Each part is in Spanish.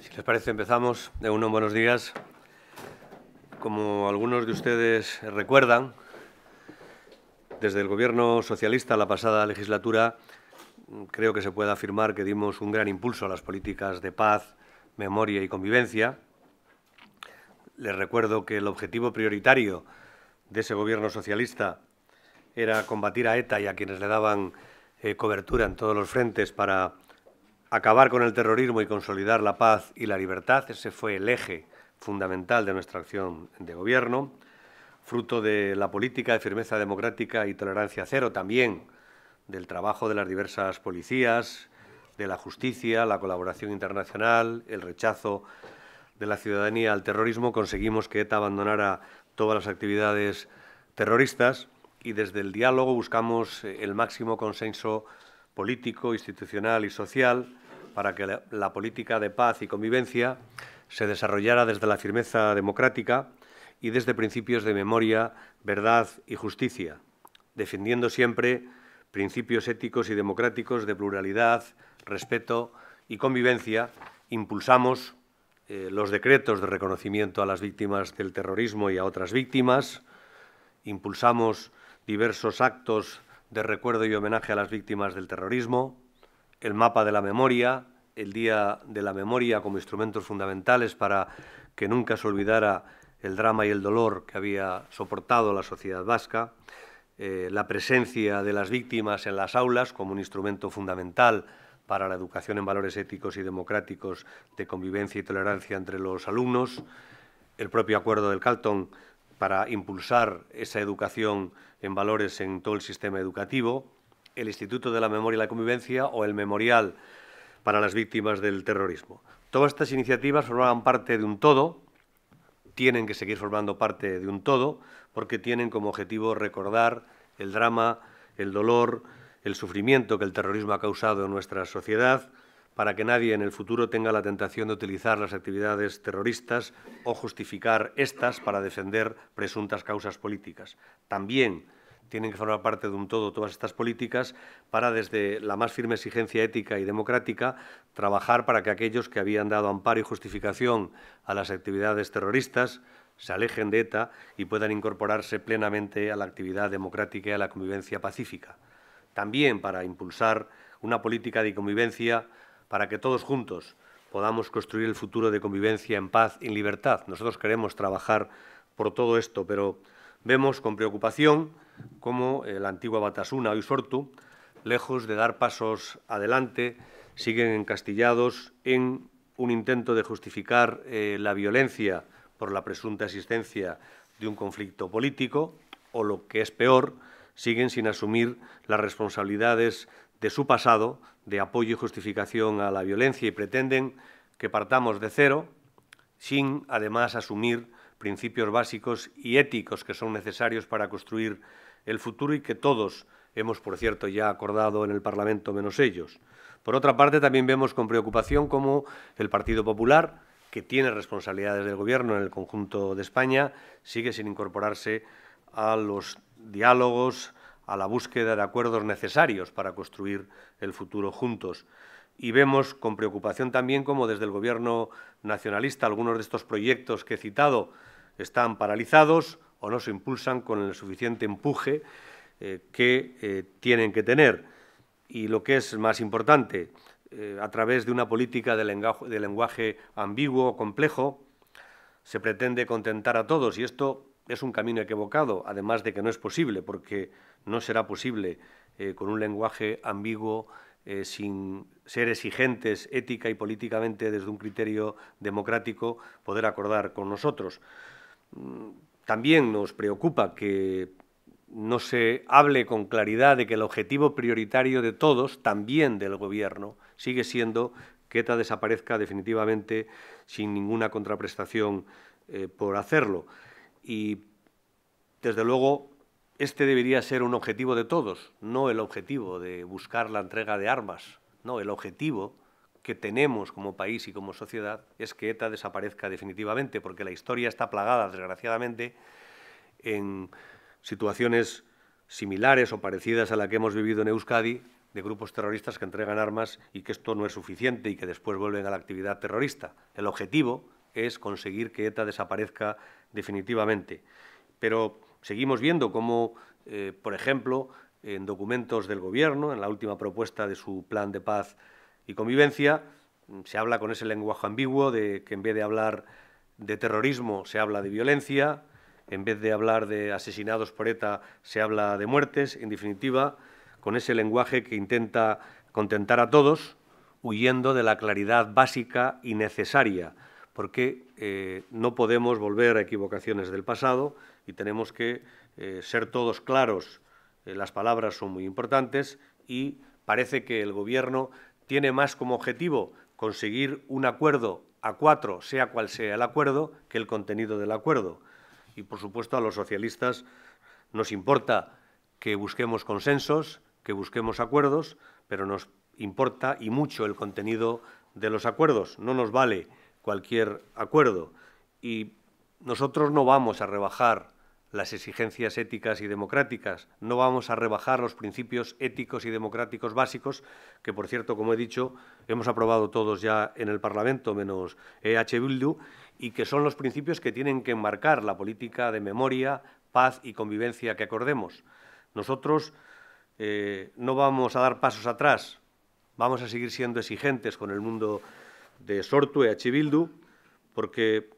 Si les parece, empezamos. De uno, buenos días. Como algunos de ustedes recuerdan, desde el Gobierno socialista la pasada legislatura creo que se puede afirmar que dimos un gran impulso a las políticas de paz, memoria y convivencia. Les recuerdo que el objetivo prioritario de ese Gobierno socialista era combatir a ETA y a quienes le daban eh, cobertura en todos los frentes para Acabar con el terrorismo y consolidar la paz y la libertad, ese fue el eje fundamental de nuestra acción de gobierno, fruto de la política de firmeza democrática y tolerancia cero también, del trabajo de las diversas policías, de la justicia, la colaboración internacional, el rechazo de la ciudadanía al terrorismo, conseguimos que ETA abandonara todas las actividades terroristas y desde el diálogo buscamos el máximo consenso político, institucional y social para que la, política de paz y convivencia se desarrollara desde la firmeza democrática y desde principios de memoria, verdad y justicia, defendiendo siempre principios éticos y democráticos de pluralidad, respeto y convivencia, impulsamos eh, los decretos de reconocimiento a las víctimas del terrorismo y a otras víctimas, impulsamos diversos actos de recuerdo y homenaje a las víctimas del terrorismo, el mapa de la memoria, el Día de la Memoria como instrumentos fundamentales para que nunca se olvidara el drama y el dolor que había soportado la sociedad vasca, eh, la presencia de las víctimas en las aulas como un instrumento fundamental para la educación en valores éticos y democráticos de convivencia y tolerancia entre los alumnos, el propio acuerdo del Calton para impulsar esa educación en valores en todo el sistema educativo, el Instituto de la Memoria y la Convivencia o el Memorial para las Víctimas del Terrorismo. Todas estas iniciativas formaban parte de un todo, tienen que seguir formando parte de un todo, porque tienen como objetivo recordar el drama, el dolor, el sufrimiento que el terrorismo ha causado en nuestra sociedad, para que nadie en el futuro tenga la tentación de utilizar las actividades terroristas o justificar estas para defender presuntas causas políticas. También tienen que formar parte de un todo todas estas políticas para, desde la más firme exigencia ética y democrática, trabajar para que aquellos que habían dado amparo y justificación a las actividades terroristas se alejen de ETA y puedan incorporarse plenamente a la actividad democrática y a la convivencia pacífica. También para impulsar una política de convivencia para que todos juntos podamos construir el futuro de convivencia en paz y en libertad. Nosotros queremos trabajar por todo esto, pero vemos con preocupación cómo eh, la antigua Batasuna, y Sortu, lejos de dar pasos adelante, siguen encastillados en un intento de justificar eh, la violencia por la presunta existencia de un conflicto político o, lo que es peor, siguen sin asumir las responsabilidades de su pasado de apoyo y justificación a la violencia y pretenden que partamos de cero sin, además, asumir principios básicos y éticos que son necesarios para construir el futuro y que todos hemos, por cierto, ya acordado en el Parlamento menos ellos. Por otra parte, también vemos con preocupación cómo el Partido Popular, que tiene responsabilidades del Gobierno en el conjunto de España, sigue sin incorporarse a los diálogos, a la búsqueda de acuerdos necesarios para construir el futuro juntos. Y vemos con preocupación también cómo desde el Gobierno nacionalista algunos de estos proyectos que he citado están paralizados o no se impulsan con el suficiente empuje eh, que eh, tienen que tener. Y lo que es más importante, eh, a través de una política de lenguaje, ambiguo complejo, se pretende contentar a todos y esto es un camino equivocado, además de que no es posible, porque no será posible eh, con un lenguaje ambiguo, eh, sin ser exigentes ética y políticamente desde un criterio democrático, poder acordar con nosotros. Mm, también nos preocupa que no se hable con claridad de que el objetivo prioritario de todos, también del Gobierno, sigue siendo que ETA desaparezca definitivamente sin ninguna contraprestación eh, por hacerlo y desde luego este debería ser un objetivo de todos, no el objetivo de buscar la entrega de armas, no, el objetivo que tenemos como país y como sociedad es que ETA desaparezca definitivamente, porque la historia está plagada, desgraciadamente, en situaciones similares o parecidas a la que hemos vivido en Euskadi, de grupos terroristas que entregan armas y que esto no es suficiente y que después vuelven a la actividad terrorista. El objetivo es conseguir que ETA desaparezca definitivamente. Pero seguimos viendo cómo, eh, por ejemplo, en documentos del Gobierno, en la última propuesta de su plan de paz y convivencia, mm, se habla con ese lenguaje ambiguo de que en vez de hablar de terrorismo se habla de violencia, en vez de hablar de asesinados por ETA se habla de muertes, en definitiva, con ese lenguaje que intenta contentar a todos, huyendo de la claridad básica y necesaria porque eh, no podemos volver a equivocaciones del pasado y tenemos que eh, ser todos claros. Eh, las palabras son muy importantes y parece que el Gobierno tiene más como objetivo conseguir un acuerdo a cuatro, sea cual sea el acuerdo, que el contenido del acuerdo. Y, por supuesto, a los socialistas nos importa que busquemos consensos, que busquemos acuerdos, pero nos importa y mucho el contenido de los acuerdos. No nos vale cualquier acuerdo. Y nosotros no vamos a rebajar las exigencias éticas y democráticas, no vamos a rebajar los principios éticos y democráticos básicos, que por cierto, como he dicho, hemos aprobado todos ya en el Parlamento, menos EH Bildu, y que son los principios que tienen que enmarcar la política de memoria, paz y convivencia que acordemos. Nosotros eh, no vamos a dar pasos atrás, vamos a seguir siendo exigentes con el mundo de Sortu y e chivildu porque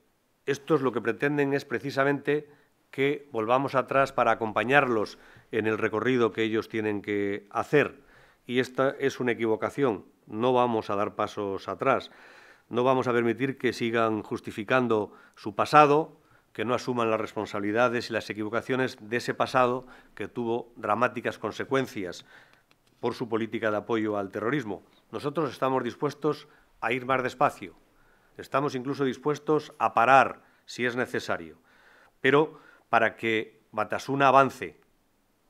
estos lo que pretenden es precisamente que volvamos atrás para acompañarlos en el recorrido que ellos tienen que hacer. Y esta es una equivocación. No vamos a dar pasos atrás. No vamos a permitir que sigan justificando su pasado, que no asuman las responsabilidades y las equivocaciones de ese pasado que tuvo dramáticas consecuencias por su política de apoyo al terrorismo. Nosotros estamos dispuestos a ir más despacio. Estamos incluso dispuestos a parar si es necesario, pero para que Batasuna avance.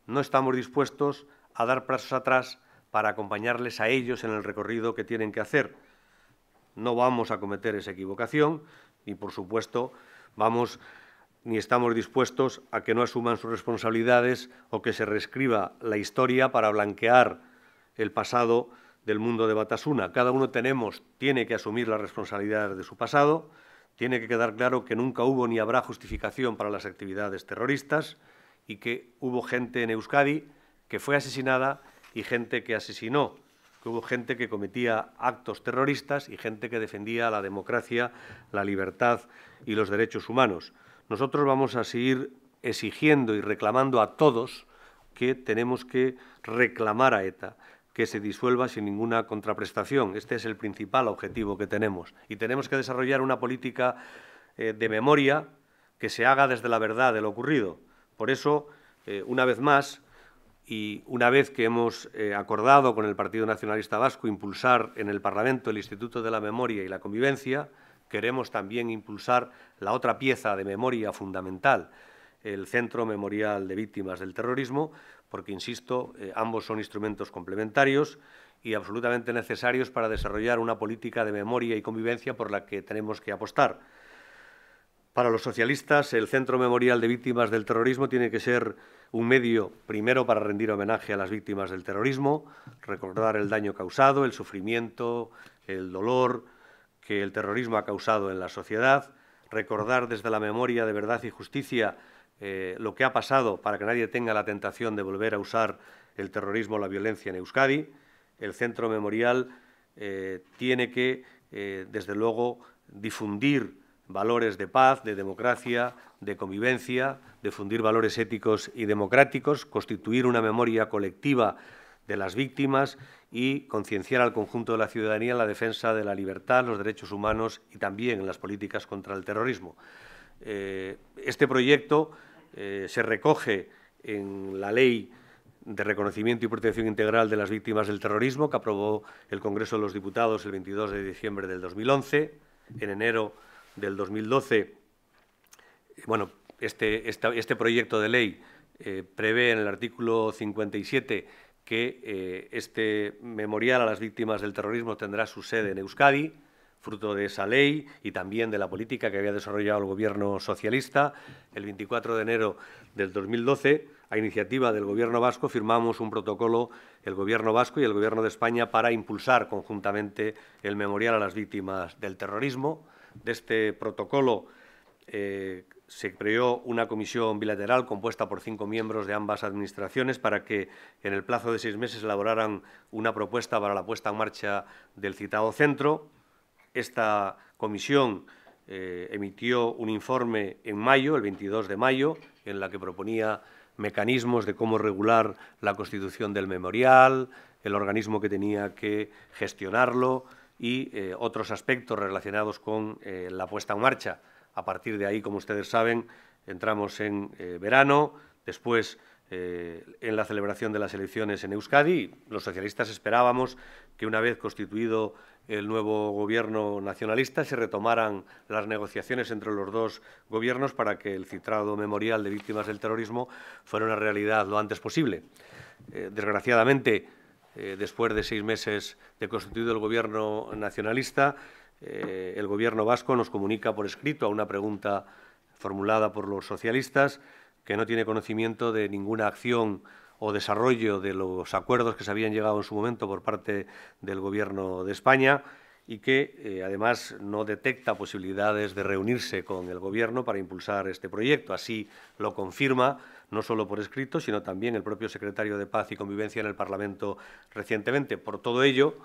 No estamos dispuestos a dar pasos atrás para acompañarles a ellos en el recorrido que tienen que hacer. No vamos a cometer esa equivocación y, por supuesto, vamos ni estamos dispuestos a que no asuman sus responsabilidades o que se reescriba la historia para blanquear el pasado del mundo de Batasuna. Cada uno tenemos, tiene que asumir la responsabilidad de su pasado, tiene que quedar claro que nunca hubo ni habrá justificación para las actividades terroristas y que hubo gente en Euskadi que fue asesinada y gente que asesinó, que hubo gente que cometía actos terroristas y gente que defendía la democracia, la libertad y los derechos humanos. Nosotros vamos a seguir exigiendo y reclamando a todos que tenemos que reclamar a ETA, que se disuelva sin ninguna contraprestación. Este es el principal objetivo que tenemos. Y tenemos que desarrollar una política eh, de memoria que se haga desde la verdad de lo ocurrido. Por eso, eh, una vez más, y una vez que hemos eh, acordado con el Partido Nacionalista Vasco impulsar en el Parlamento el Instituto de la Memoria y la Convivencia, queremos también impulsar la otra pieza de memoria fundamental, el Centro Memorial de Víctimas del Terrorismo, porque, insisto, eh, ambos son instrumentos complementarios y absolutamente necesarios para desarrollar una política de memoria y convivencia por la que tenemos que apostar. Para los socialistas, el Centro Memorial de Víctimas del Terrorismo tiene que ser un medio, primero, para rendir homenaje a las víctimas del terrorismo, recordar el daño causado, el sufrimiento, el dolor que el terrorismo ha causado en la sociedad, recordar desde la memoria de verdad y justicia eh, lo que ha pasado para que nadie tenga la tentación de volver a usar el terrorismo o la violencia en Euskadi. El centro memorial eh, tiene que, eh, desde luego, difundir valores de paz, de democracia, de convivencia, difundir valores éticos y democráticos, constituir una memoria colectiva de las víctimas y concienciar al conjunto de la ciudadanía en la defensa de la libertad, los derechos humanos y también en las políticas contra el terrorismo. este proyecto eh, se recoge en la ley de reconocimiento y protección integral de las víctimas del terrorismo que aprobó el Congreso de los Diputados el 22 de diciembre del 2011. En enero del 2012, eh, bueno, este, este proyecto de ley eh, prevé en el artículo 57 que este memorial a las víctimas del terrorismo tendrá su sede en Euskadi fruto de esa ley y también de la política que había desarrollado el gobierno socialista. El 24 de enero del 2012, a iniciativa del gobierno vasco, firmamos un protocolo, el gobierno vasco y el gobierno de España, para impulsar conjuntamente el memorial a las víctimas del terrorismo. De este protocolo eh, se creó una comisión bilateral compuesta por cinco miembros de ambas administraciones para que en el plazo de seis meses elaboraran una propuesta para la puesta en marcha del citado centro. Esta comisión eh, emitió un informe en mayo, el 22 de mayo, en la que proponía mecanismos de cómo regular la constitución del memorial, el organismo que tenía que gestionarlo y eh, otros aspectos relacionados con eh, la puesta en marcha. A partir de ahí, como ustedes saben, entramos en verano, después eh, en la celebración de las elecciones en Euskadi. Los socialistas esperábamos que una vez constituido el nuevo gobierno nacionalista se retomaran las negociaciones entre los dos gobiernos para que el citrado memorial de víctimas del terrorismo fuera una realidad lo antes posible. Eh, desgraciadamente, eh, después de seis meses de constituido el gobierno nacionalista, el gobierno vasco nos comunica por escrito a una pregunta formulada por los socialistas que no tiene conocimiento de ninguna acción o desarrollo de los acuerdos que se habían llegado en su momento por parte del Gobierno de España y que, eh, además, no detecta posibilidades de reunirse con el Gobierno para impulsar este proyecto. Así lo confirma, no solo por escrito, sino también el propio secretario de Paz y Convivencia en el Parlamento recientemente. Por todo ello,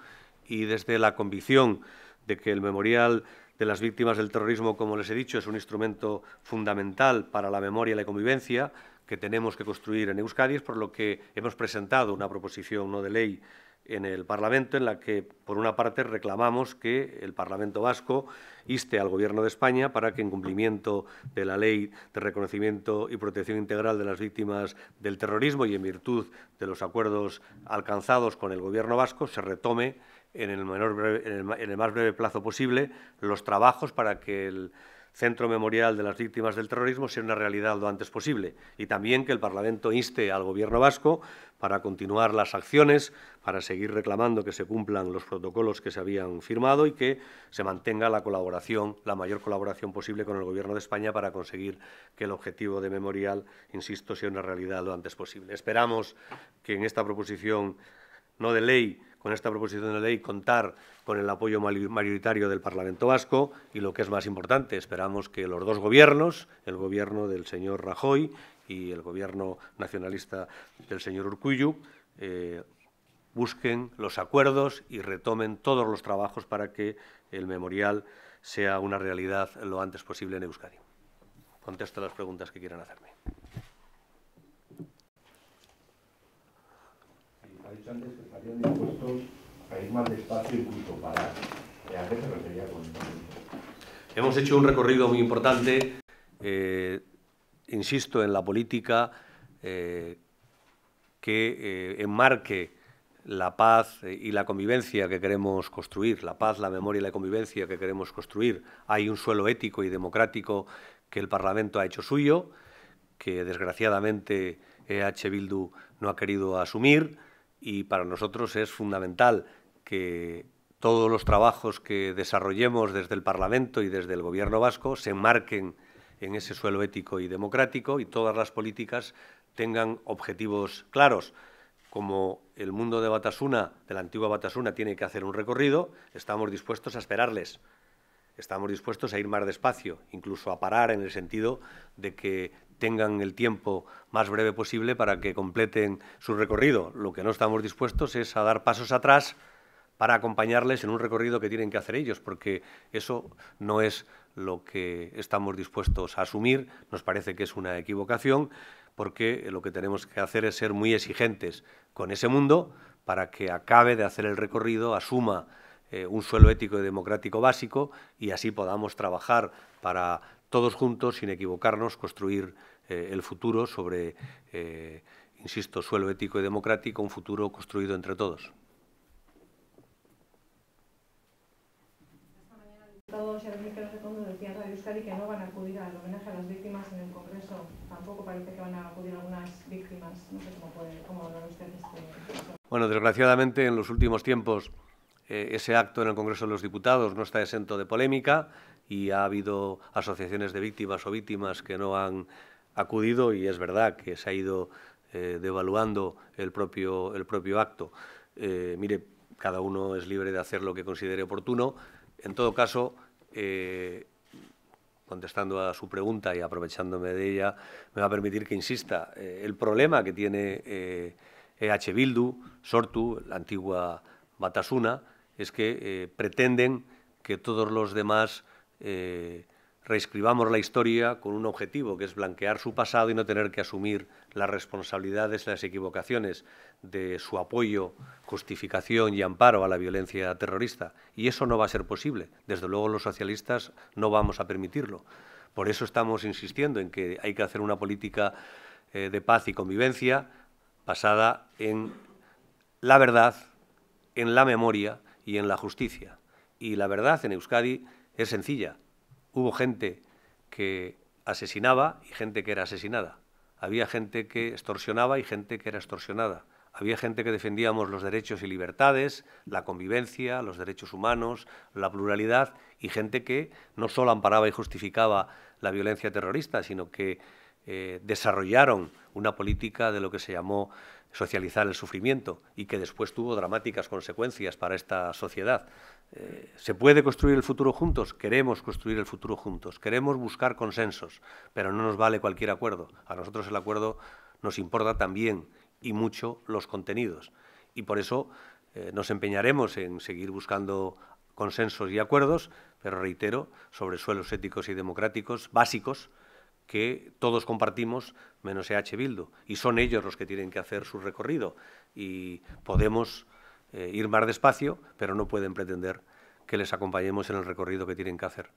y desde la convicción de que el memorial de las víctimas del terrorismo, como les he dicho, es un instrumento fundamental para la memoria y la convivencia que tenemos que construir en Euskadi, es por lo que hemos presentado una proposición no de ley en el Parlamento en la que, por una parte, reclamamos que el Parlamento vasco inste al Gobierno de España para que, en cumplimiento de la Ley de Reconocimiento y Protección Integral de las Víctimas del Terrorismo y en virtud de los acuerdos alcanzados con el Gobierno vasco, se retome en el, menor más breve plazo posible los trabajos para que el Centro Memorial de las Víctimas del Terrorismo sea una realidad lo antes posible y también que el Parlamento inste al Gobierno vasco para continuar las acciones, para seguir reclamando que se cumplan los protocolos que se habían firmado y que se mantenga la colaboración, la mayor colaboración posible con el Gobierno de España para conseguir que el objetivo de memorial, insisto, sea una realidad lo antes posible. Esperamos que en esta proposición no de ley con esta proposición de ley contar con el apoyo mayoritario del Parlamento Vasco y lo que es más importante, esperamos que los dos gobiernos, el gobierno del señor Rajoy y el gobierno nacionalista del señor Urcuyu, eh, busquen los acuerdos y retomen todos los trabajos para que el memorial sea una realidad lo antes posible en Euskadi. Contesto las preguntas que quieran hacerme. más eh, Hemos hecho un recorrido muy importante, eh, insisto, en la política eh, que enmarque la paz y la convivencia que queremos construir, la paz, la memoria y la convivencia que queremos construir. Hay un suelo ético y democrático que el Parlamento ha hecho suyo, que desgraciadamente EH Bildu no ha querido asumir y para nosotros es fundamental que todos los trabajos que desarrollemos desde el Parlamento y desde el Gobierno vasco se enmarquen en ese suelo ético y democrático y todas las políticas tengan objetivos claros. Como el mundo de Batasuna, de la antigua Batasuna, tiene que hacer un recorrido, estamos dispuestos a esperarles. Estamos dispuestos a ir más despacio, incluso a parar en el sentido de que tengan el tiempo más breve posible para que completen su recorrido. Lo que no estamos dispuestos es a dar pasos atrás para acompañarles en un recorrido que tienen que hacer ellos, porque eso no es lo que estamos dispuestos a asumir. Nos parece que es una equivocación, porque lo que tenemos que hacer es ser muy exigentes con ese mundo para que acabe de hacer el recorrido, asuma eh, un suelo ético y democrático básico y así podamos trabajar para todos juntos, sin equivocarnos, construir eh, el futuro sobre, eh, insisto, suelo ético y democrático, un futuro construido entre todos. Esta mañana el diputado Sergio Recondo decía en Radio Euskadi que no van a acudir al homenaje a las víctimas en el Congreso. Tampoco parece que van a acudir algunas víctimas. No sé cómo, puede, cómo hablar usted este, este... Bueno, desgraciadamente en los últimos tiempos eh, ese acto en el Congreso de los Diputados no está exento de polémica y ha habido asociaciones de víctimas o víctimas que no han acudido y es verdad que se ha ido eh, devaluando el propio, acto. Eh, mire, cada uno es libre de hacer lo que considere oportuno. En todo caso, contestando a su pregunta y aprovechándome de ella, me va a permitir que insista. el problema que tiene EH e Bildu, Sortu, la antigua Batasuna, es que eh, pretenden que todos los demás eh, reescribamos la historia con un objetivo, que es blanquear su pasado y no tener que asumir las responsabilidades, las equivocaciones de su apoyo, justificación y amparo a la violencia terrorista. Y eso no va a ser posible. Desde luego los socialistas no vamos a permitirlo. Por eso estamos insistiendo en que hay que hacer una política eh, de paz y convivencia basada en la verdad, en la memoria y en la justicia. Y la verdad en Euskadi es sencilla. Hubo gente que asesinaba y gente que era asesinada. Había gente que extorsionaba y gente que era extorsionada. Había gente que defendíamos los derechos y libertades, la convivencia, los derechos humanos, la pluralidad y gente que no solo amparaba y justificaba la violencia terrorista, sino que eh, desarrollaron una política de lo que se llamó socializar el sufrimiento y que después tuvo dramáticas consecuencias para esta sociedad. Eh, ¿Se puede construir el futuro juntos? Queremos construir el futuro juntos, queremos buscar consensos, pero no nos vale cualquier acuerdo. A nosotros el acuerdo nos importa también y mucho los contenidos y por eso eh, nos empeñaremos en seguir buscando consensos y acuerdos, pero reitero, sobre suelos éticos y democráticos básicos que todos compartimos menos EH Bildu. Y son ellos los que tienen que hacer su recorrido. Y podemos eh, ir más despacio, pero no pueden pretender que les acompañemos en el recorrido que tienen que hacer.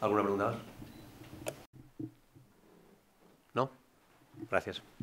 ¿Alguna pregunta más? ¿No? Gracias.